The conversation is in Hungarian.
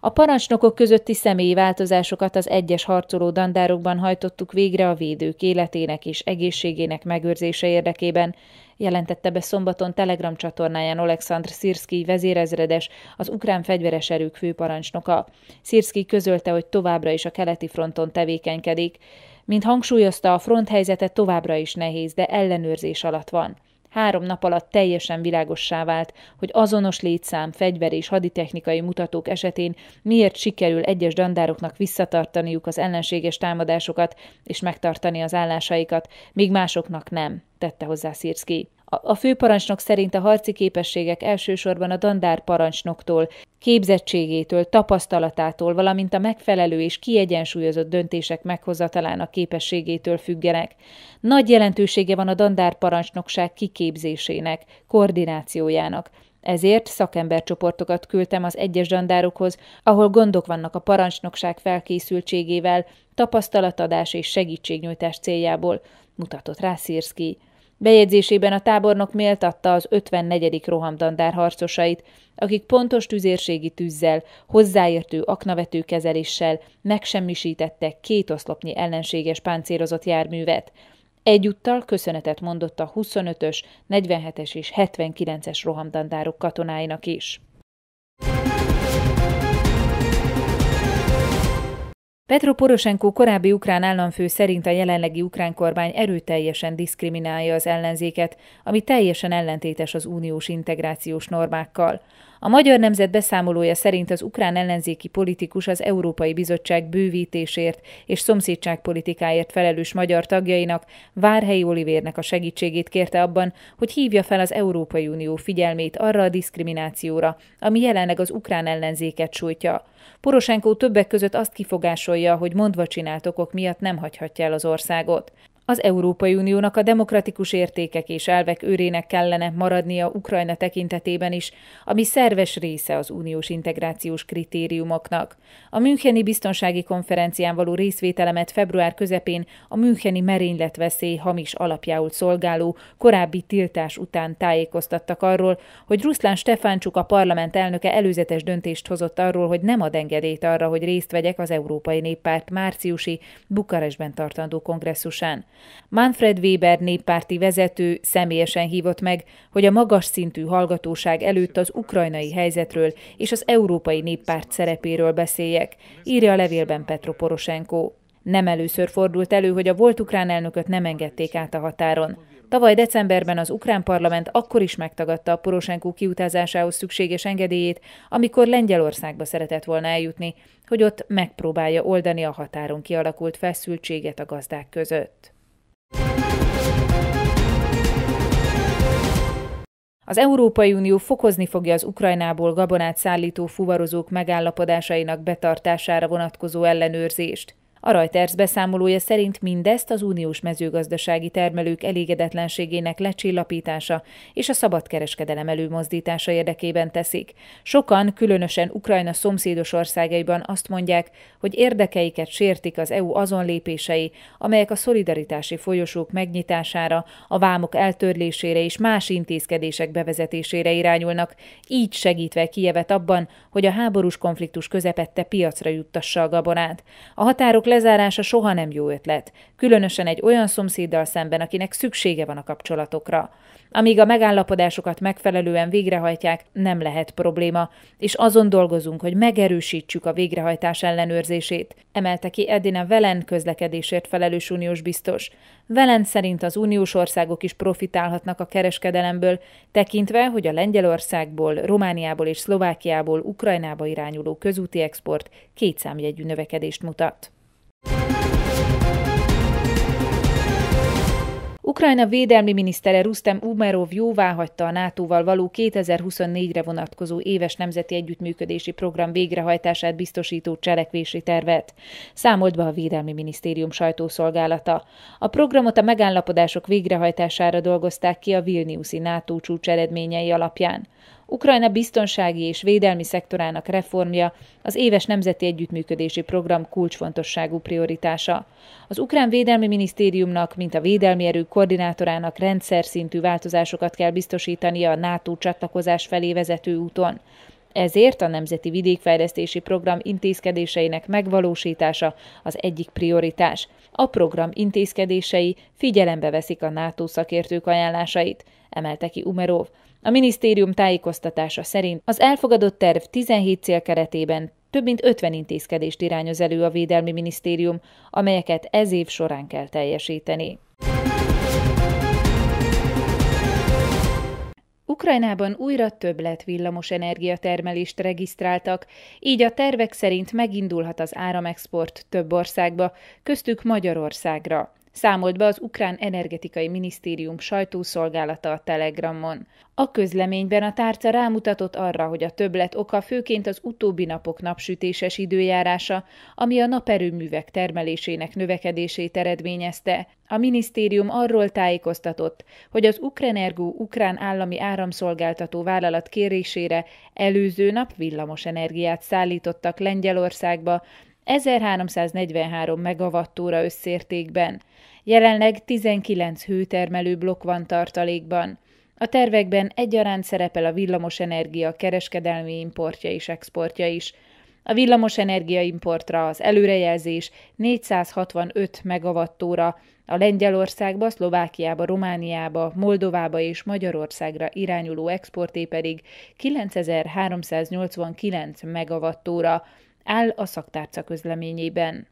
A parancsnokok közötti személyi változásokat az egyes harcoló dandárokban hajtottuk végre a védők életének és egészségének megőrzése érdekében, jelentette be szombaton Telegram csatornáján Alexandr Szirszki vezérezredes, az ukrán fegyveres erők főparancsnoka. Szirszki közölte, hogy továbbra is a keleti fronton tevékenykedik. Mint hangsúlyozta, a fronthelyzete továbbra is nehéz, de ellenőrzés alatt van. Három nap alatt teljesen világossá vált, hogy azonos létszám, fegyver és haditechnikai mutatók esetén miért sikerül egyes dandároknak visszatartaniuk az ellenséges támadásokat és megtartani az állásaikat, míg másoknak nem, tette hozzá Szirszki. A főparancsnok szerint a harci képességek elsősorban a dandár parancsnoktól, képzettségétől, tapasztalatától, valamint a megfelelő és kiegyensúlyozott döntések meghozatalának képességétől függenek. Nagy jelentősége van a dandár parancsnokság kiképzésének, koordinációjának. Ezért szakembercsoportokat küldtem az egyes dandárokhoz, ahol gondok vannak a parancsnokság felkészültségével, tapasztalatadás és segítségnyújtás céljából, mutatott rá Szirszki. Bejegyzésében a tábornok méltatta az 54. rohamdandár harcosait, akik pontos tüzérségi tűzzel, hozzáértő aknavető kezeléssel megsemmisítettek két oszlopnyi ellenséges páncérozott járművet. Egyúttal köszönetet mondott a 25-ös, 47-es és 79-es rohamdandárok katonáinak is. Petro Poroshenko korábbi ukrán államfő szerint a jelenlegi ukrán kormány erőteljesen diszkriminálja az ellenzéket, ami teljesen ellentétes az uniós integrációs normákkal. A magyar nemzet beszámolója szerint az ukrán ellenzéki politikus az Európai Bizottság bővítésért és szomszédságpolitikáért felelős magyar tagjainak, Várhelyi Olivérnek a segítségét kérte abban, hogy hívja fel az Európai Unió figyelmét arra a diszkriminációra, ami jelenleg az ukrán ellenzéket sújtja. Poroshenko többek között azt kifogásolja, hogy mondva csinált okok miatt nem hagyhatja el az országot. Az Európai Uniónak a demokratikus értékek és elvek őrének kellene maradnia Ukrajna tekintetében is, ami szerves része az uniós integrációs kritériumoknak. A Müncheni Biztonsági Konferencián való részvételemet február közepén a Müncheni merényletveszély hamis alapjául szolgáló korábbi tiltás után tájékoztattak arról, hogy Ruszlán Stefáncsuk a parlament elnöke előzetes döntést hozott arról, hogy nem ad engedélyt arra, hogy részt vegyek az Európai Néppárt márciusi Bukarestben tartandó kongresszusán. Manfred Weber néppárti vezető személyesen hívott meg, hogy a magas szintű hallgatóság előtt az ukrajnai helyzetről és az Európai Néppárt szerepéről beszéljek, írja a levélben Petro Poroshenko. Nem először fordult elő, hogy a volt ukrán elnököt nem engedték át a határon. Tavaly decemberben az ukrán parlament akkor is megtagadta a Poroshenko kiutazásához szükséges engedélyét, amikor Lengyelországba szeretett volna eljutni, hogy ott megpróbálja oldani a határon kialakult feszültséget a gazdák között. Az Európai Unió fokozni fogja az Ukrajnából gabonát szállító fuvarozók megállapodásainak betartására vonatkozó ellenőrzést. A Reuters beszámolója szerint mindezt az uniós mezőgazdasági termelők elégedetlenségének lecsillapítása és a szabadkereskedelem előmozdítása érdekében teszik. Sokan, különösen Ukrajna szomszédos országaiban azt mondják, hogy érdekeiket sértik az EU azon lépései, amelyek a szolidaritási folyosók megnyitására, a vámok eltörlésére és más intézkedések bevezetésére irányulnak, így segítve Kijevet abban, hogy a háborús konfliktus közepette piacra juttassa a gabonát. A határok felzárása soha nem jó ötlet, különösen egy olyan szomszéddal szemben, akinek szüksége van a kapcsolatokra. Amíg a megállapodásokat megfelelően végrehajtják, nem lehet probléma, és azon dolgozunk, hogy megerősítsük a végrehajtás ellenőrzését, emelte ki Edina Velen közlekedésért felelős uniós biztos. Velen szerint az uniós országok is profitálhatnak a kereskedelemből, tekintve, hogy a Lengyelországból, Romániából és Szlovákiából Ukrajnába irányuló közúti export kétszámjegyű növekedést mutat. Ukrajna védelmi minisztere Rustem Umerov jóváhagyta a NATO-val való 2024-re vonatkozó éves nemzeti együttműködési program végrehajtását biztosító cselekvési tervet. Számolt be a Védelmi Minisztérium sajtószolgálata. A programot a megállapodások végrehajtására dolgozták ki a Vilniuszi NATO csúcs eredményei alapján. Ukrajna biztonsági és védelmi szektorának reformja az éves nemzeti együttműködési program kulcsfontosságú prioritása. Az Ukrán Védelmi Minisztériumnak, mint a Védelmi Erők koordinátorának rendszer szintű változásokat kell biztosítania a NATO csatlakozás felé vezető úton. Ezért a Nemzeti Vidékfejlesztési Program intézkedéseinek megvalósítása az egyik prioritás. A program intézkedései figyelembe veszik a NATO szakértők ajánlásait, emelte ki Umerov. A minisztérium tájékoztatása szerint az elfogadott terv 17 cél keretében több mint 50 intézkedést irányoz elő a Védelmi Minisztérium, amelyeket ez év során kell teljesíteni. Ukrajnában újra több lett villamos energiatermelést regisztráltak, így a tervek szerint megindulhat az áramexport több országba, köztük Magyarországra számolt be az Ukrán Energetikai Minisztérium sajtószolgálata a Telegramon. A közleményben a tárca rámutatott arra, hogy a többlet oka főként az utóbbi napok napsütéses időjárása, ami a naperőművek termelésének növekedését eredményezte. A minisztérium arról tájékoztatott, hogy az Ukrenergo ukrán állami áramszolgáltató vállalat kérésére előző nap villamos energiát szállítottak Lengyelországba, 1343 megawattóra összértékben. Jelenleg 19 hőtermelő blokk van tartalékban. A tervekben egyaránt szerepel a villamosenergia kereskedelmi importja és exportja is. A villamosenergia importra az előrejelzés 465 megawattóra, a Lengyelországba, Szlovákiába, Romániába, Moldovába és Magyarországra irányuló exporté pedig 9389 megawattóra áll a szaktárca közleményében.